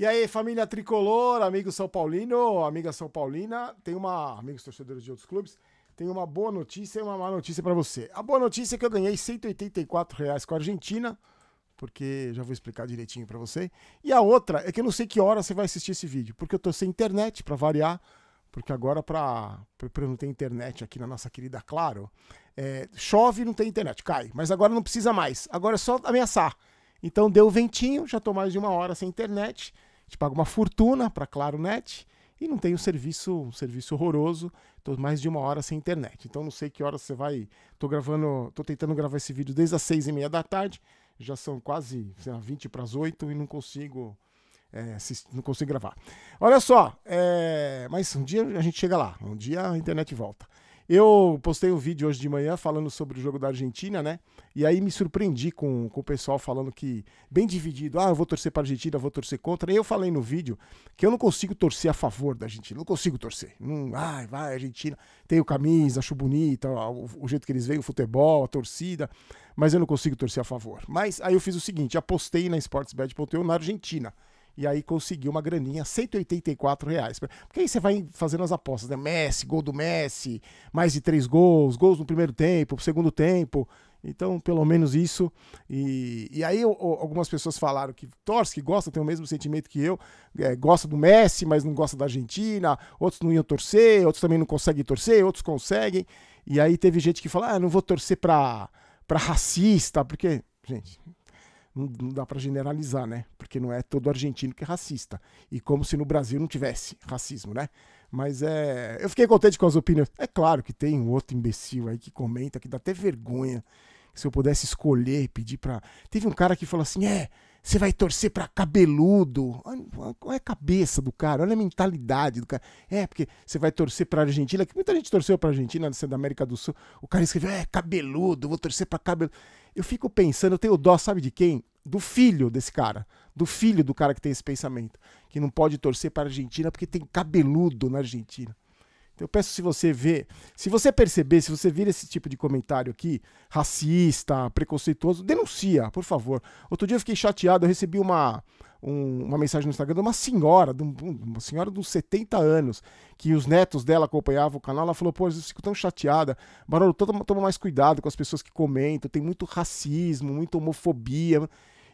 E aí, família tricolor, amigo São Paulino, amiga São Paulina, tem uma. Amigos torcedores de outros clubes, tem uma boa notícia e uma má notícia para você. A boa notícia é que eu ganhei 184 reais com a Argentina, porque já vou explicar direitinho para você. E a outra é que eu não sei que hora você vai assistir esse vídeo, porque eu tô sem internet para variar, porque agora para eu não ter internet aqui na nossa querida Claro, é, chove não tem internet, cai, mas agora não precisa mais. Agora é só ameaçar. Então deu ventinho, já tô mais de uma hora sem internet te paga uma fortuna para Claro Net e não tem o um serviço, um serviço horroroso. Estou mais de uma hora sem internet. Então não sei que hora você vai. Estou gravando, estou tentando gravar esse vídeo desde as seis e meia da tarde. Já são quase sei lá, 20 para as 8 e não consigo. É, não consigo gravar. Olha só, é, mas um dia a gente chega lá, um dia a internet volta. Eu postei um vídeo hoje de manhã falando sobre o jogo da Argentina, né? E aí me surpreendi com, com o pessoal falando que, bem dividido, ah, eu vou torcer para a Argentina, vou torcer contra. E eu falei no vídeo que eu não consigo torcer a favor da Argentina, não consigo torcer. Não, ai, vai, Argentina, tenho camisa, acho bonita, o, o jeito que eles veem, o futebol, a torcida, mas eu não consigo torcer a favor. Mas aí eu fiz o seguinte: apostei na sportsbet.eu na Argentina e aí conseguiu uma graninha, 184 reais. Porque aí você vai fazendo as apostas, né? Messi, gol do Messi, mais de três gols, gols no primeiro tempo, no segundo tempo. Então, pelo menos isso. E, e aí, algumas pessoas falaram que torce, que gosta, tem o mesmo sentimento que eu, é, gosta do Messi, mas não gosta da Argentina. Outros não iam torcer, outros também não conseguem torcer, outros conseguem. E aí, teve gente que falou: ah, não vou torcer para pra racista, porque, gente, não dá para generalizar, né? Porque não é todo argentino que é racista. E como se no Brasil não tivesse racismo, né? Mas é. Eu fiquei contente com as opiniões. É claro que tem um outro imbecil aí que comenta, que dá até vergonha. Se eu pudesse escolher pedir pra. Teve um cara que falou assim: é, você vai torcer para cabeludo. Olha é a cabeça do cara, olha a mentalidade do cara. É, porque você vai torcer para Argentina, que muita gente torceu para Argentina, né, da América do Sul. O cara escreveu, é, cabeludo, vou torcer para cabeludo. Eu fico pensando, eu tenho dó, sabe de quem? Do filho desse cara. Do filho do cara que tem esse pensamento. Que não pode torcer para Argentina porque tem cabeludo na Argentina eu peço se você vê, se você perceber, se você vir esse tipo de comentário aqui, racista, preconceituoso, denuncia, por favor. Outro dia eu fiquei chateado, eu recebi uma, um, uma mensagem no Instagram de uma senhora, de um, uma senhora de uns 70 anos, que os netos dela acompanhavam o canal, ela falou, pô, eu fico tão chateada, Barulho, toma, toma mais cuidado com as pessoas que comentam, tem muito racismo, muita homofobia,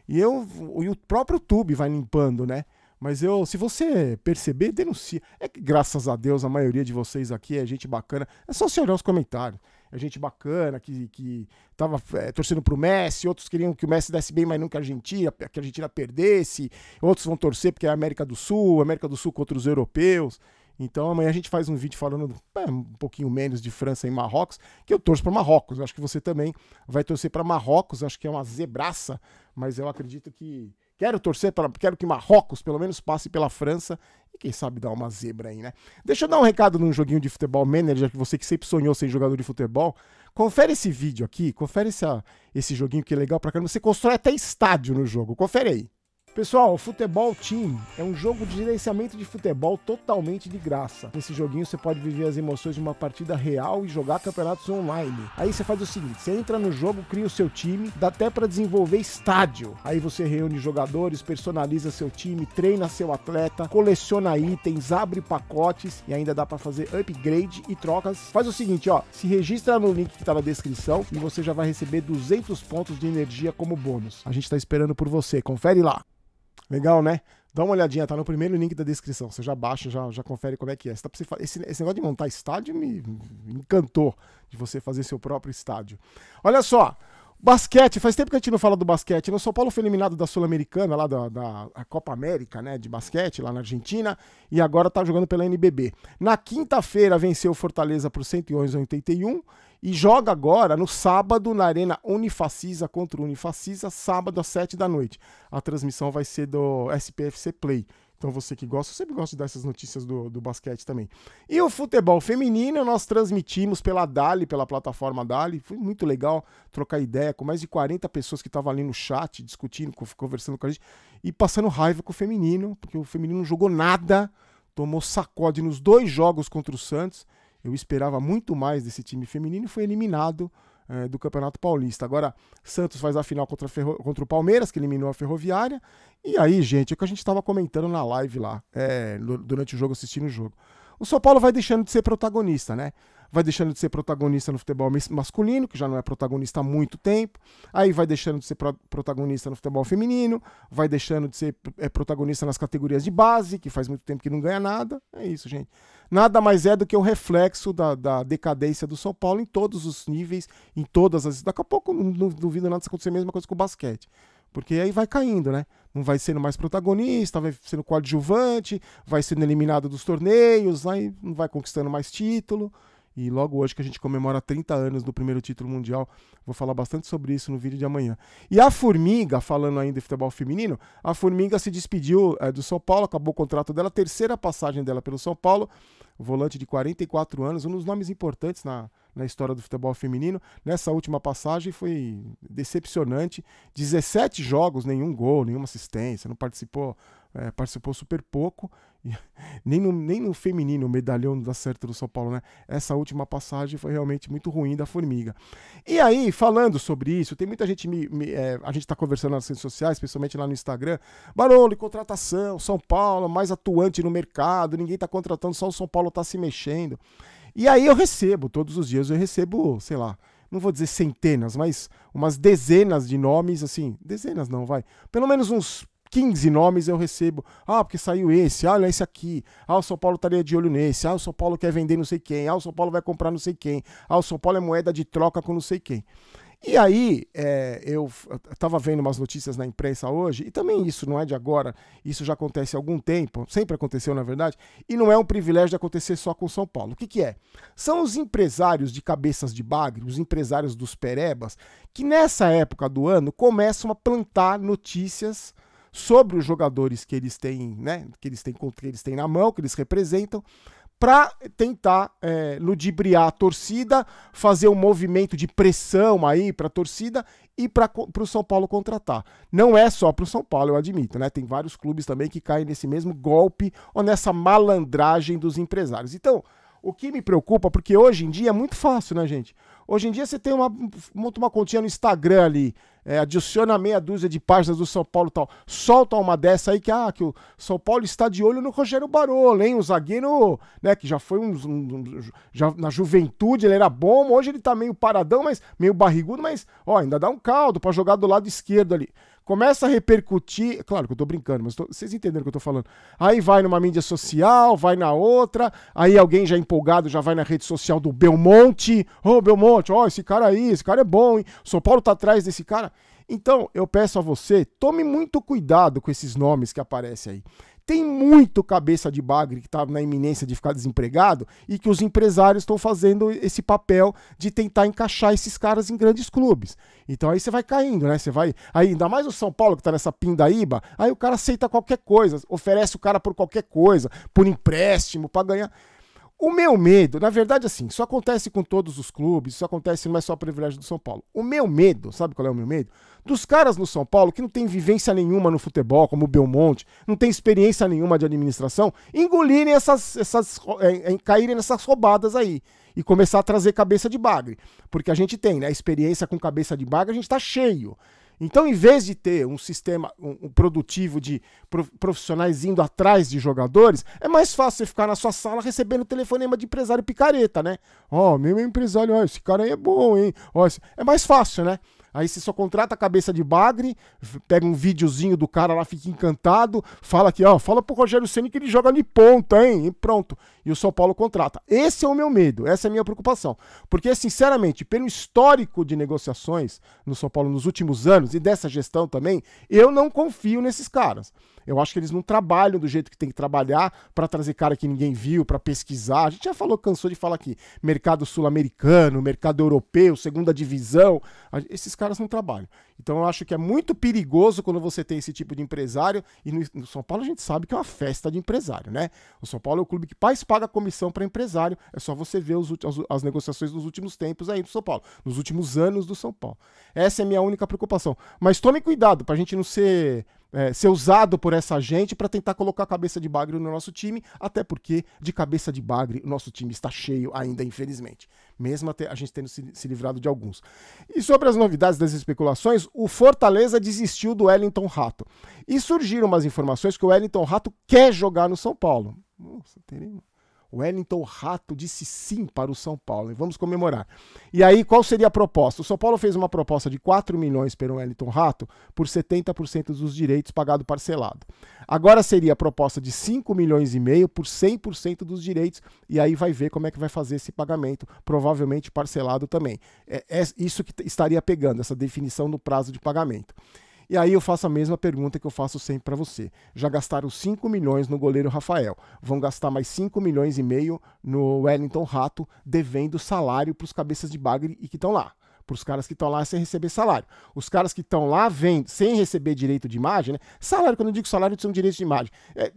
e eu, e o próprio YouTube vai limpando, né? Mas eu, se você perceber, denuncia. É que graças a Deus a maioria de vocês aqui é gente bacana. É só você olhar os comentários. É gente bacana que, que tava é, torcendo pro Messi, outros queriam que o Messi desse bem, mas nunca a Argentina, que a Argentina perdesse. Outros vão torcer porque é a América do Sul, América do Sul contra os europeus. Então amanhã a gente faz um vídeo falando é, um pouquinho menos de França e Marrocos, que eu torço para Marrocos. Eu acho que você também vai torcer para Marrocos, acho que é uma zebraça, mas eu acredito que Quero torcer para. Quero que Marrocos pelo menos passe pela França e quem sabe dar uma zebra aí, né? Deixa eu dar um recado num joguinho de futebol manager, que você que sempre sonhou ser jogador de futebol. Confere esse vídeo aqui, confere esse, esse joguinho que é legal pra caramba. Você constrói até estádio no jogo, confere aí. Pessoal, Futebol Team é um jogo de gerenciamento de futebol totalmente de graça. Nesse joguinho você pode viver as emoções de uma partida real e jogar campeonatos online. Aí você faz o seguinte, você entra no jogo, cria o seu time, dá até para desenvolver estádio. Aí você reúne jogadores, personaliza seu time, treina seu atleta, coleciona itens, abre pacotes e ainda dá para fazer upgrade e trocas. Faz o seguinte, ó, se registra no link que tá na descrição e você já vai receber 200 pontos de energia como bônus. A gente tá esperando por você, confere lá. Legal, né? Dá uma olhadinha, tá no primeiro link da descrição. Você já baixa, já, já confere como é que é. Tá esse, esse negócio de montar estádio me encantou de você fazer seu próprio estádio. Olha só, Basquete, faz tempo que a gente não fala do basquete. Né? O São Paulo foi eliminado da Sul-Americana, lá da, da Copa América, né, de basquete, lá na Argentina, e agora tá jogando pela NBB. Na quinta-feira venceu Fortaleza por 111 a 81 e joga agora no sábado na Arena Unifacisa contra Unifacisa, sábado às 7 da noite. A transmissão vai ser do SPFC Play. Então você que gosta, eu sempre gosto de dar essas notícias do, do basquete também. E o futebol feminino nós transmitimos pela Dali, pela plataforma Dali. Foi muito legal trocar ideia com mais de 40 pessoas que estavam ali no chat, discutindo, conversando com a gente e passando raiva com o feminino, porque o feminino não jogou nada, tomou sacode nos dois jogos contra o Santos. Eu esperava muito mais desse time feminino e foi eliminado é, do Campeonato Paulista. Agora, Santos faz a final contra, Ferro... contra o Palmeiras, que eliminou a Ferroviária. E aí, gente, é o que a gente estava comentando na live lá, é, durante o jogo, assistindo o jogo. O São Paulo vai deixando de ser protagonista, né? vai deixando de ser protagonista no futebol masculino, que já não é protagonista há muito tempo, aí vai deixando de ser protagonista no futebol feminino, vai deixando de ser é, protagonista nas categorias de base, que faz muito tempo que não ganha nada. É isso, gente. Nada mais é do que o reflexo da, da decadência do São Paulo em todos os níveis, em todas as. Daqui a pouco não, não duvido nada se acontecer a mesma coisa com o basquete. Porque aí vai caindo, né? Não vai sendo mais protagonista, vai sendo coadjuvante, vai sendo eliminado dos torneios, aí não vai conquistando mais título. E logo hoje que a gente comemora 30 anos do primeiro título mundial, vou falar bastante sobre isso no vídeo de amanhã. E a Formiga, falando ainda de futebol feminino, a Formiga se despediu é, do São Paulo, acabou o contrato dela, terceira passagem dela pelo São Paulo, volante de 44 anos, um dos nomes importantes na, na história do futebol feminino. Nessa última passagem foi decepcionante. 17 jogos, nenhum gol, nenhuma assistência, não participou é, participou super pouco, nem no, nem no feminino, o medalhão da certo do São Paulo, né? Essa última passagem foi realmente muito ruim da Formiga. E aí, falando sobre isso, tem muita gente, me, me é, a gente está conversando nas redes sociais, principalmente lá no Instagram, Barolo, contratação, São Paulo, mais atuante no mercado, ninguém está contratando, só o São Paulo está se mexendo. E aí eu recebo, todos os dias eu recebo, sei lá, não vou dizer centenas, mas umas dezenas de nomes, assim, dezenas não, vai, pelo menos uns 15 nomes eu recebo. Ah, porque saiu esse, ah, olha é esse aqui. Ah, o São Paulo estaria de olho nesse. Ah, o São Paulo quer vender não sei quem. Ah, o São Paulo vai comprar não sei quem. Ah, o São Paulo é moeda de troca com não sei quem. E aí, é, eu estava vendo umas notícias na imprensa hoje, e também isso não é de agora, isso já acontece há algum tempo, sempre aconteceu na verdade, e não é um privilégio de acontecer só com São Paulo. O que, que é? São os empresários de cabeças de bagre, os empresários dos perebas, que nessa época do ano começam a plantar notícias sobre os jogadores que eles têm, né, que eles têm, que eles têm na mão, que eles representam, para tentar é, ludibriar a torcida, fazer um movimento de pressão aí para a torcida e para o São Paulo contratar. Não é só para o São Paulo, eu admito, né? Tem vários clubes também que caem nesse mesmo golpe ou nessa malandragem dos empresários. Então, o que me preocupa, porque hoje em dia é muito fácil, né, gente? Hoje em dia você tem uma, monta uma continha no Instagram ali, é, adiciona meia dúzia de páginas do São Paulo tal, solta uma dessa aí que, ah, que o São Paulo está de olho no Rogério Barolo, hein? O zagueiro, né, que já foi um, um, um. já, na juventude ele era bom, hoje ele tá meio paradão, mas meio barrigudo, mas ó, ainda dá um caldo para jogar do lado esquerdo ali. Começa a repercutir, claro que eu tô brincando, mas tô, vocês entenderam o que eu tô falando. Aí vai numa mídia social, vai na outra, aí alguém já empolgado já vai na rede social do Belmonte. Ô, oh, Belmonte, ó, oh, esse cara aí, esse cara é bom, hein? São Paulo tá atrás desse cara. Então, eu peço a você, tome muito cuidado com esses nomes que aparecem aí. Tem muito cabeça de bagre que está na iminência de ficar desempregado e que os empresários estão fazendo esse papel de tentar encaixar esses caras em grandes clubes. Então aí você vai caindo, né? Você vai. Aí, ainda mais o São Paulo que está nessa pindaíba, aí o cara aceita qualquer coisa, oferece o cara por qualquer coisa, por empréstimo, para ganhar. O meu medo, na verdade, assim, isso acontece com todos os clubes, isso acontece, não é só privilégio do São Paulo. O meu medo, sabe qual é o meu medo? Dos caras no São Paulo que não tem vivência nenhuma no futebol, como o Belmonte, não tem experiência nenhuma de administração, engolirem essas. essas é, é, caírem nessas roubadas aí. E começar a trazer cabeça de bagre. Porque a gente tem, né? A experiência com cabeça de bagre, a gente tá cheio. Então, em vez de ter um sistema um, um produtivo de profissionais indo atrás de jogadores, é mais fácil você ficar na sua sala recebendo telefonema de empresário picareta, né? Ó, oh, meu empresário, ó, esse cara aí é bom, hein? Ó, esse... É mais fácil, né? Aí você só contrata a cabeça de bagre, pega um videozinho do cara lá, fica encantado, fala que, ó, fala pro Rogério Ceni que ele joga de ponta, hein? E pronto. E o São Paulo contrata. Esse é o meu medo, essa é a minha preocupação. Porque, sinceramente, pelo histórico de negociações no São Paulo nos últimos anos e dessa gestão também, eu não confio nesses caras. Eu acho que eles não trabalham do jeito que tem que trabalhar para trazer cara que ninguém viu, para pesquisar. A gente já falou, cansou de falar aqui, mercado sul-americano, mercado europeu, segunda divisão. Esses caras não trabalham. Então eu acho que é muito perigoso quando você tem esse tipo de empresário. E no, no São Paulo a gente sabe que é uma festa de empresário, né? O São Paulo é o clube que mais paga comissão para empresário. É só você ver os, as, as negociações dos últimos tempos aí do São Paulo, nos últimos anos do São Paulo. Essa é a minha única preocupação. Mas tome cuidado para a gente não ser é, ser usado por essa gente para tentar colocar a cabeça de bagre no nosso time, até porque de cabeça de bagre o nosso time está cheio ainda, infelizmente. Mesmo até a gente tendo se, se livrado de alguns. E sobre as novidades das especulações, o Fortaleza desistiu do Wellington Rato. E surgiram umas informações que o Wellington Rato quer jogar no São Paulo. Nossa, teremos. Wellington Rato disse sim para o São Paulo. E vamos comemorar. E aí, qual seria a proposta? O São Paulo fez uma proposta de 4 milhões pelo Wellington Rato por 70% dos direitos pagado parcelado. Agora seria a proposta de 5 milhões e meio por 100% dos direitos. E aí vai ver como é que vai fazer esse pagamento, provavelmente parcelado também. É, é isso que estaria pegando, essa definição do prazo de pagamento. E aí eu faço a mesma pergunta que eu faço sempre para você. Já gastaram 5 milhões no goleiro Rafael, vão gastar mais 5 milhões e meio no Wellington Rato, devendo salário para os cabeças de bagre e que estão lá para os caras que estão lá sem receber salário. Os caras que estão lá vêm sem receber direito de imagem, né? Salário, quando eu digo salário, são direitos de imagem. É,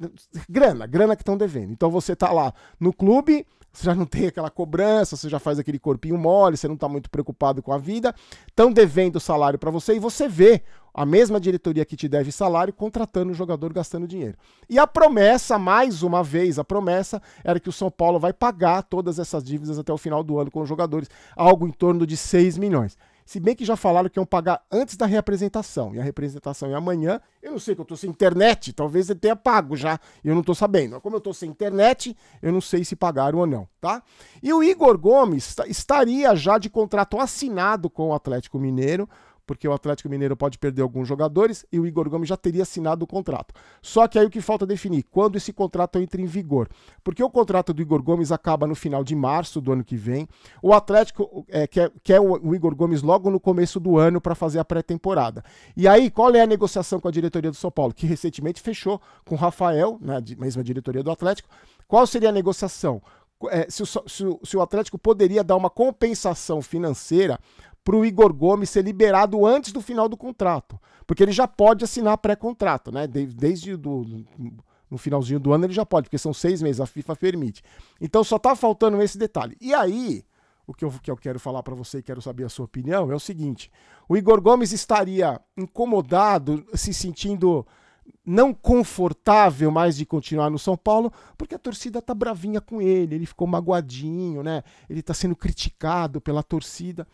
grana, grana que estão devendo. Então você está lá no clube, você já não tem aquela cobrança, você já faz aquele corpinho mole, você não está muito preocupado com a vida, estão devendo salário para você e você vê a mesma diretoria que te deve salário, contratando o jogador gastando dinheiro. E a promessa, mais uma vez, a promessa era que o São Paulo vai pagar todas essas dívidas até o final do ano com os jogadores, algo em torno de 6 milhões. Se bem que já falaram que iam pagar antes da reapresentação. E a representação é amanhã. Eu não sei que eu tô sem internet, talvez ele tenha pago já. E eu não tô sabendo. Como eu tô sem internet, eu não sei se pagaram ou não, tá? E o Igor Gomes estaria já de contrato assinado com o Atlético Mineiro porque o Atlético Mineiro pode perder alguns jogadores e o Igor Gomes já teria assinado o contrato. Só que aí o que falta definir, quando esse contrato entra em vigor. Porque o contrato do Igor Gomes acaba no final de março do ano que vem. O Atlético é, quer, quer o Igor Gomes logo no começo do ano para fazer a pré-temporada. E aí, qual é a negociação com a diretoria do São Paulo? Que recentemente fechou com o Rafael, na né, mesma diretoria do Atlético. Qual seria a negociação? É, se, o, se, o, se, o, Atlético poderia dar uma compensação financeira para o Igor Gomes ser liberado antes do final do contrato. Porque ele já pode assinar pré-contrato, né? Desde do, no finalzinho do ano ele já pode, porque são seis meses, a FIFA permite. Então só está faltando esse detalhe. E aí, o que eu, que eu quero falar para você e quero saber a sua opinião é o seguinte: o Igor Gomes estaria incomodado, se sentindo não confortável mais de continuar no São Paulo, porque a torcida tá bravinha com ele, ele ficou magoadinho, né? Ele tá sendo criticado pela torcida.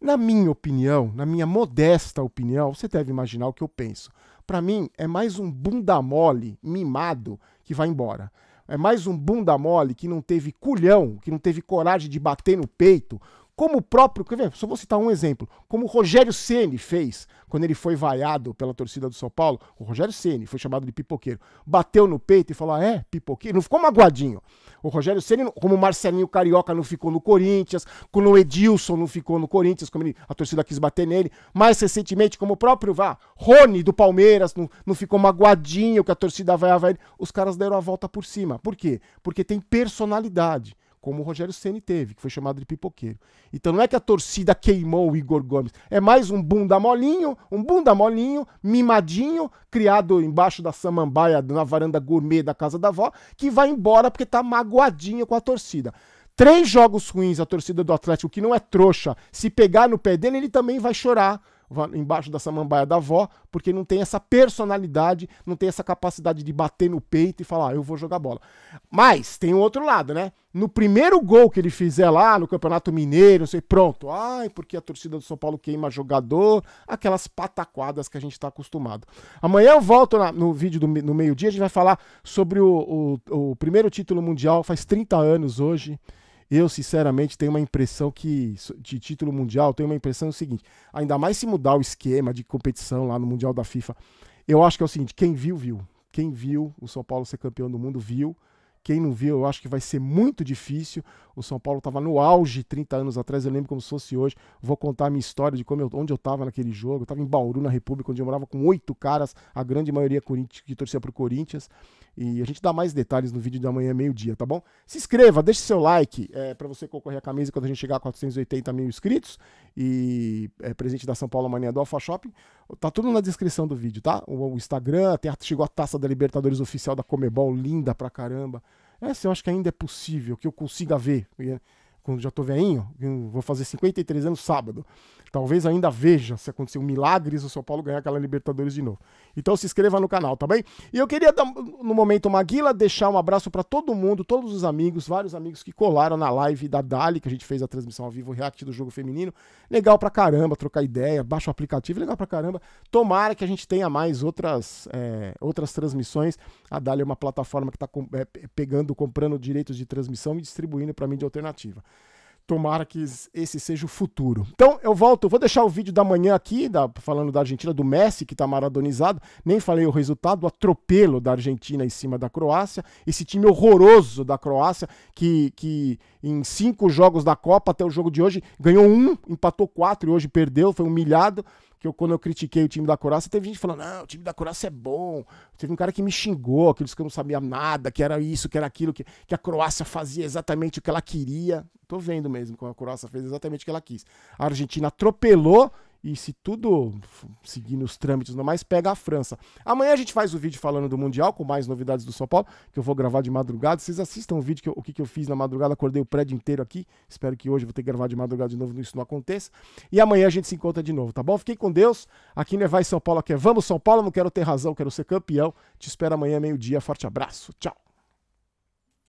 Na minha opinião, na minha modesta opinião, você deve imaginar o que eu penso. Para mim, é mais um bunda mole mimado que vai embora. É mais um bunda mole que não teve culhão, que não teve coragem de bater no peito como o próprio, só vou citar um exemplo, como o Rogério Ceni fez quando ele foi vaiado pela torcida do São Paulo, o Rogério Ceni foi chamado de pipoqueiro, bateu no peito e falou: ah, "É, pipoqueiro". Não ficou magoadinho. O Rogério Ceni, como o Marcelinho Carioca não ficou no Corinthians, como o Edilson não ficou no Corinthians, como ele, a torcida quis bater nele, mais recentemente como o próprio vá, Rony do Palmeiras não, não ficou magoadinho que a torcida vaiava ele, os caras deram a volta por cima. Por quê? Porque tem personalidade como o Rogério Ceni teve, que foi chamado de pipoqueiro. Então não é que a torcida queimou o Igor Gomes, é mais um bunda molinho, um bunda molinho, mimadinho, criado embaixo da samambaia, na varanda gourmet da casa da avó, que vai embora porque tá magoadinho com a torcida. Três jogos ruins a torcida do Atlético, que não é trouxa, se pegar no pé dele, ele também vai chorar embaixo da samambaia da avó, porque não tem essa personalidade, não tem essa capacidade de bater no peito e falar, ah, eu vou jogar bola. Mas tem o outro lado, né? No primeiro gol que ele fizer lá no Campeonato Mineiro, não sei, pronto. Ai, porque a torcida do São Paulo queima jogador, aquelas pataquadas que a gente está acostumado. Amanhã eu volto na, no vídeo do no meio-dia, a gente vai falar sobre o, o, o primeiro título mundial, faz 30 anos hoje. Eu, sinceramente, tenho uma impressão que, de título mundial, tenho uma impressão o seguinte: ainda mais se mudar o esquema de competição lá no Mundial da FIFA. Eu acho que é o seguinte: quem viu, viu. Quem viu o São Paulo ser campeão do mundo, viu. Quem não viu, eu acho que vai ser muito difícil. O São Paulo estava no auge 30 anos atrás, eu lembro como se fosse hoje. Vou contar a minha história de como eu, onde eu estava naquele jogo. Eu estava em Bauru, na República, onde eu morava com oito caras, a grande maioria que torcia para o Corinthians. E a gente dá mais detalhes no vídeo da manhã, meio-dia, tá bom? Se inscreva, deixe seu like é, para você concorrer à camisa quando a gente chegar a 480 mil inscritos. E é, presente da São Paulo Mania do Alpha Shopping. Tá tudo na descrição do vídeo, tá? O, o Instagram, tem, chegou a taça da Libertadores oficial da Comebol, linda pra caramba. Essa eu acho que ainda é possível, que eu consiga ver. É, quando já tô veinho, vou fazer 53 anos sábado. Talvez ainda veja se acontecer um milagre o São Paulo ganhar aquela Libertadores de novo. Então se inscreva no canal, tá bem? E eu queria, no momento Maguila, deixar um abraço para todo mundo, todos os amigos, vários amigos que colaram na live da Dali, que a gente fez a transmissão ao vivo, o react do jogo feminino. Legal pra caramba, trocar ideia, baixa o aplicativo, legal pra caramba. Tomara que a gente tenha mais outras, é, outras transmissões. A Dali é uma plataforma que tá com, é, pegando, comprando direitos de transmissão e distribuindo para mídia alternativa. Tomara que esse seja o futuro. Então eu volto, vou deixar o vídeo da manhã aqui, da, falando da Argentina, do Messi, que está maradonizado. Nem falei o resultado, o atropelo da Argentina em cima da Croácia. Esse time horroroso da Croácia, que, que em cinco jogos da Copa até o jogo de hoje ganhou um, empatou quatro e hoje perdeu, foi humilhado que eu, quando eu critiquei o time da Croácia teve gente falando, não, o time da Croácia é bom. Teve um cara que me xingou, que que eu não sabia nada, que era isso, que era aquilo, que, que a Croácia fazia exatamente o que ela queria. Tô vendo mesmo como a Croácia fez exatamente o que ela quis. A Argentina atropelou e se tudo seguindo os trâmites não mais, pega a França. Amanhã a gente faz o vídeo falando do Mundial, com mais novidades do São Paulo, que eu vou gravar de madrugada. Vocês assistam o vídeo, que eu, o que, que eu fiz na madrugada, acordei o prédio inteiro aqui. Espero que hoje eu vou ter que gravar de madrugada de novo, isso não aconteça. E amanhã a gente se encontra de novo, tá bom? Fiquem com Deus. Aqui em é Vai São Paulo, aqui é Vamos São Paulo, não quero ter razão, quero ser campeão. Te espero amanhã, meio-dia. Forte abraço, tchau.